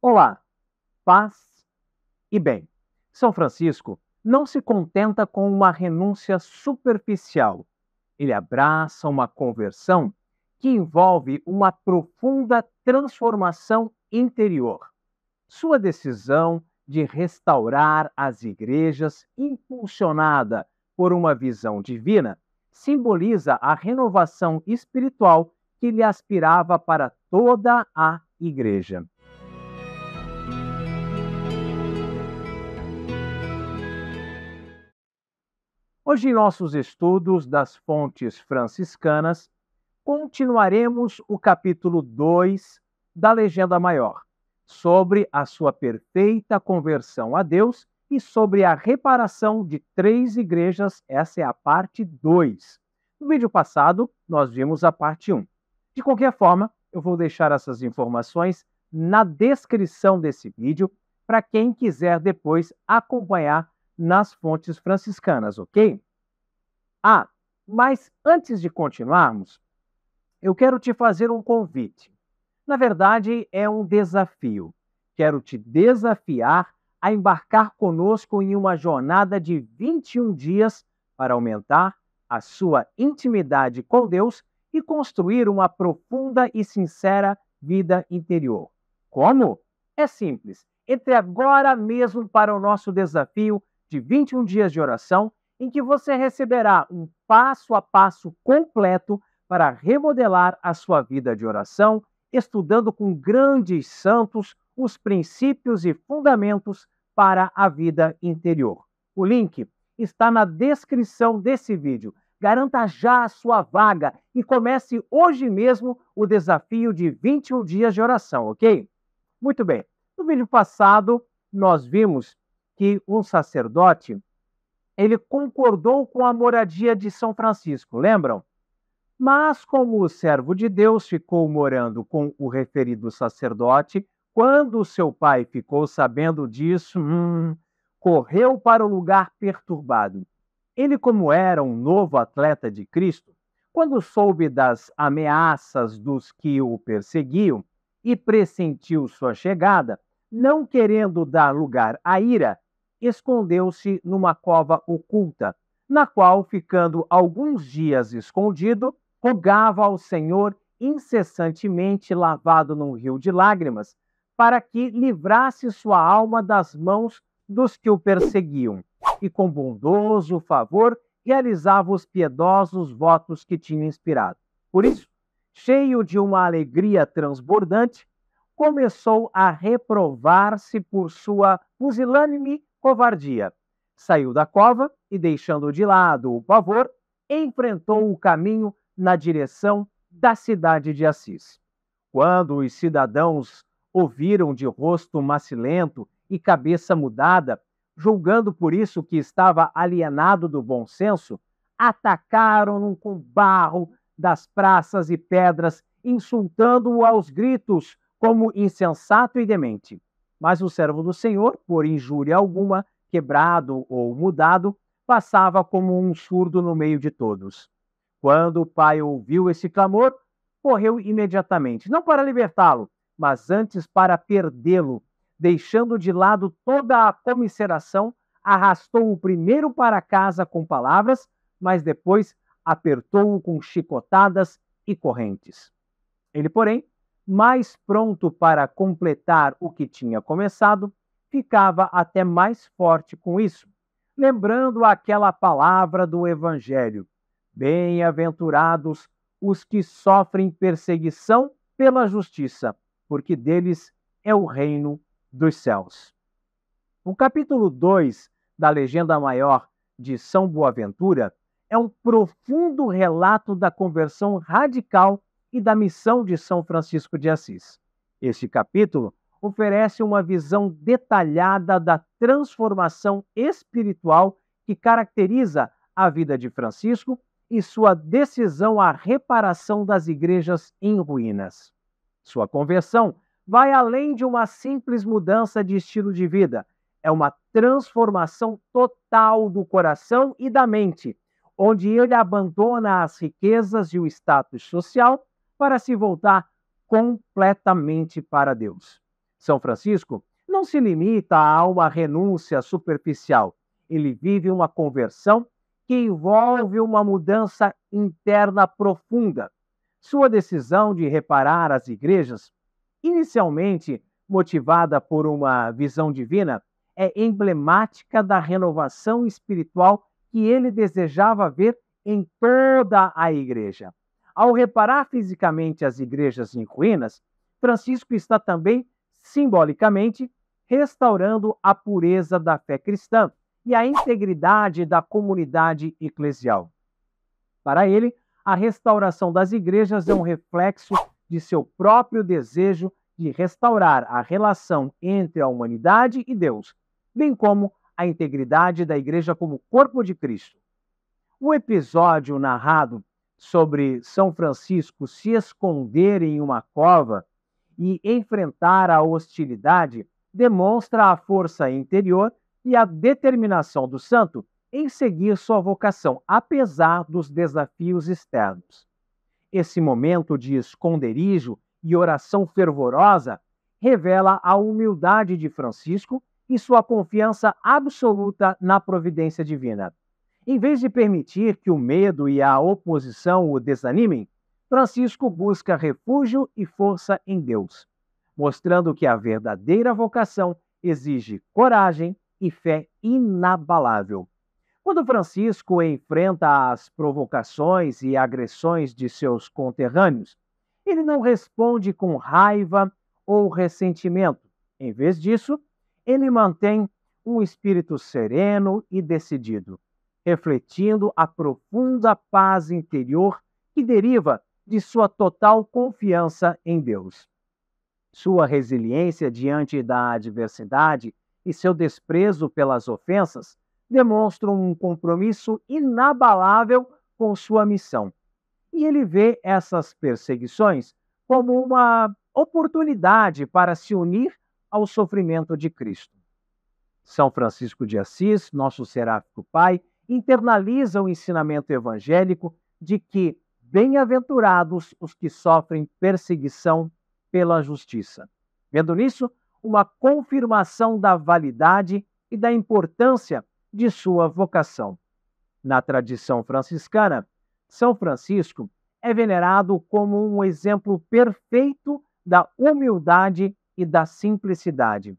Olá, paz e bem. São Francisco não se contenta com uma renúncia superficial. Ele abraça uma conversão que envolve uma profunda transformação interior. Sua decisão de restaurar as igrejas, impulsionada por uma visão divina, simboliza a renovação espiritual que ele aspirava para toda a igreja. Hoje, em nossos estudos das fontes franciscanas, continuaremos o capítulo 2 da Legenda Maior, sobre a sua perfeita conversão a Deus e sobre a reparação de três igrejas. Essa é a parte 2. No vídeo passado, nós vimos a parte 1. Um. De qualquer forma, eu vou deixar essas informações na descrição desse vídeo para quem quiser depois acompanhar nas fontes franciscanas, ok? Ah, mas antes de continuarmos, eu quero te fazer um convite. Na verdade, é um desafio. Quero te desafiar a embarcar conosco em uma jornada de 21 dias para aumentar a sua intimidade com Deus e construir uma profunda e sincera vida interior. Como? É simples. Entre agora mesmo para o nosso desafio de 21 dias de oração, em que você receberá um passo a passo completo para remodelar a sua vida de oração, estudando com grandes santos os princípios e fundamentos para a vida interior. O link está na descrição desse vídeo. Garanta já a sua vaga e comece hoje mesmo o desafio de 21 dias de oração, ok? Muito bem. No vídeo passado, nós vimos que um sacerdote ele concordou com a moradia de São Francisco, lembram? Mas como o servo de Deus ficou morando com o referido sacerdote, quando seu pai ficou sabendo disso, hum, correu para o lugar perturbado. Ele, como era um novo atleta de Cristo, quando soube das ameaças dos que o perseguiam e pressentiu sua chegada, não querendo dar lugar à ira, escondeu-se numa cova oculta, na qual, ficando alguns dias escondido, rogava ao Senhor incessantemente lavado num rio de lágrimas, para que livrasse sua alma das mãos dos que o perseguiam, e com bondoso favor realizava os piedosos votos que tinha inspirado. Por isso, cheio de uma alegria transbordante, começou a reprovar-se por sua pusilânime covardia. Saiu da cova e, deixando de lado o pavor, enfrentou o caminho na direção da cidade de Assis. Quando os cidadãos o viram de rosto macilento e cabeça mudada, julgando por isso que estava alienado do bom senso, atacaram-no com barro das praças e pedras, insultando-o aos gritos como insensato e demente. Mas o servo do Senhor, por injúria alguma, quebrado ou mudado, passava como um surdo no meio de todos. Quando o pai ouviu esse clamor, correu imediatamente, não para libertá-lo, mas antes para perdê-lo, deixando de lado toda a comisseração, arrastou-o primeiro para casa com palavras, mas depois apertou-o com chicotadas e correntes. Ele, porém, mais pronto para completar o que tinha começado, ficava até mais forte com isso, lembrando aquela palavra do Evangelho: Bem-aventurados os que sofrem perseguição pela justiça, porque deles é o reino dos céus. O capítulo 2 da Legenda Maior de São Boaventura é um profundo relato da conversão radical e da missão de São Francisco de Assis. Este capítulo oferece uma visão detalhada da transformação espiritual que caracteriza a vida de Francisco e sua decisão à reparação das igrejas em ruínas. Sua conversão vai além de uma simples mudança de estilo de vida, é uma transformação total do coração e da mente, onde ele abandona as riquezas e o status social para se voltar completamente para Deus. São Francisco não se limita a uma renúncia superficial, ele vive uma conversão que envolve uma mudança interna profunda. Sua decisão de reparar as igrejas, inicialmente motivada por uma visão divina, é emblemática da renovação espiritual que ele desejava ver em toda a igreja. Ao reparar fisicamente as igrejas em ruínas, Francisco está também, simbolicamente, restaurando a pureza da fé cristã e a integridade da comunidade eclesial. Para ele, a restauração das igrejas é um reflexo de seu próprio desejo de restaurar a relação entre a humanidade e Deus, bem como a integridade da igreja como corpo de Cristo. O episódio narrado sobre São Francisco se esconder em uma cova e enfrentar a hostilidade demonstra a força interior e a determinação do santo em seguir sua vocação, apesar dos desafios externos. Esse momento de esconderijo e oração fervorosa revela a humildade de Francisco e sua confiança absoluta na providência divina. Em vez de permitir que o medo e a oposição o desanimem, Francisco busca refúgio e força em Deus, mostrando que a verdadeira vocação exige coragem e fé inabalável. Quando Francisco enfrenta as provocações e agressões de seus conterrâneos, ele não responde com raiva ou ressentimento. Em vez disso, ele mantém um espírito sereno e decidido refletindo a profunda paz interior que deriva de sua total confiança em Deus. Sua resiliência diante da adversidade e seu desprezo pelas ofensas demonstram um compromisso inabalável com sua missão. E ele vê essas perseguições como uma oportunidade para se unir ao sofrimento de Cristo. São Francisco de Assis, nosso seráfico pai, internaliza o ensinamento evangélico de que bem-aventurados os que sofrem perseguição pela justiça. Vendo nisso, uma confirmação da validade e da importância de sua vocação. Na tradição franciscana, São Francisco é venerado como um exemplo perfeito da humildade e da simplicidade.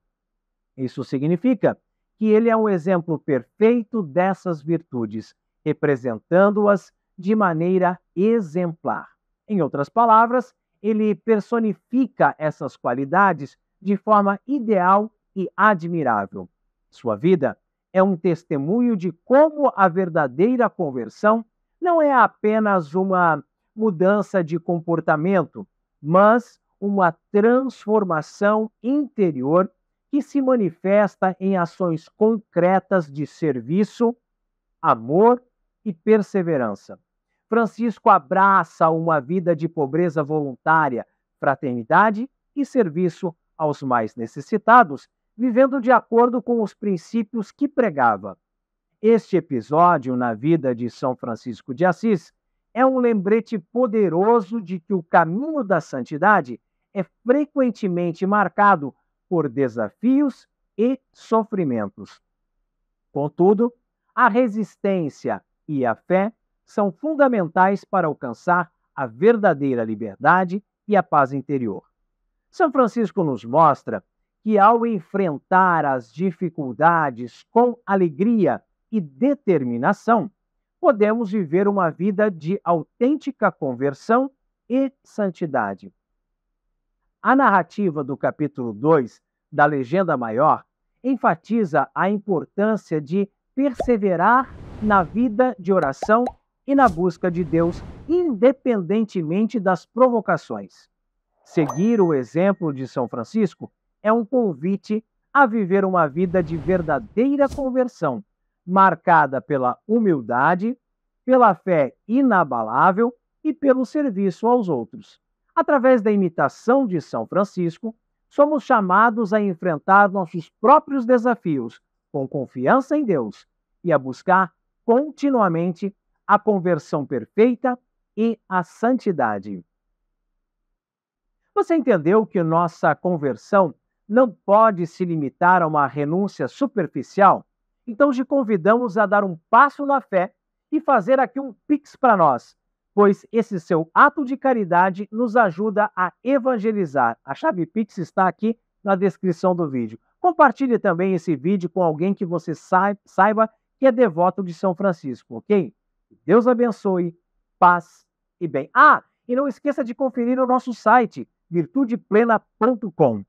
Isso significa que ele é um exemplo perfeito dessas virtudes, representando-as de maneira exemplar. Em outras palavras, ele personifica essas qualidades de forma ideal e admirável. Sua vida é um testemunho de como a verdadeira conversão não é apenas uma mudança de comportamento, mas uma transformação interior que se manifesta em ações concretas de serviço, amor e perseverança. Francisco abraça uma vida de pobreza voluntária, fraternidade e serviço aos mais necessitados, vivendo de acordo com os princípios que pregava. Este episódio na vida de São Francisco de Assis é um lembrete poderoso de que o caminho da santidade é frequentemente marcado por desafios e sofrimentos. Contudo, a resistência e a fé são fundamentais para alcançar a verdadeira liberdade e a paz interior. São Francisco nos mostra que, ao enfrentar as dificuldades com alegria e determinação, podemos viver uma vida de autêntica conversão e santidade. A narrativa do capítulo 2 da Legenda Maior enfatiza a importância de perseverar na vida de oração e na busca de Deus, independentemente das provocações. Seguir o exemplo de São Francisco é um convite a viver uma vida de verdadeira conversão, marcada pela humildade, pela fé inabalável e pelo serviço aos outros. Através da imitação de São Francisco, somos chamados a enfrentar nossos próprios desafios com confiança em Deus e a buscar continuamente a conversão perfeita e a santidade. Você entendeu que nossa conversão não pode se limitar a uma renúncia superficial? Então te convidamos a dar um passo na fé e fazer aqui um pix para nós pois esse seu ato de caridade nos ajuda a evangelizar. A chave Pix está aqui na descrição do vídeo. Compartilhe também esse vídeo com alguém que você saiba que é devoto de São Francisco, ok? Deus abençoe, paz e bem. Ah, e não esqueça de conferir o nosso site virtudeplena.com.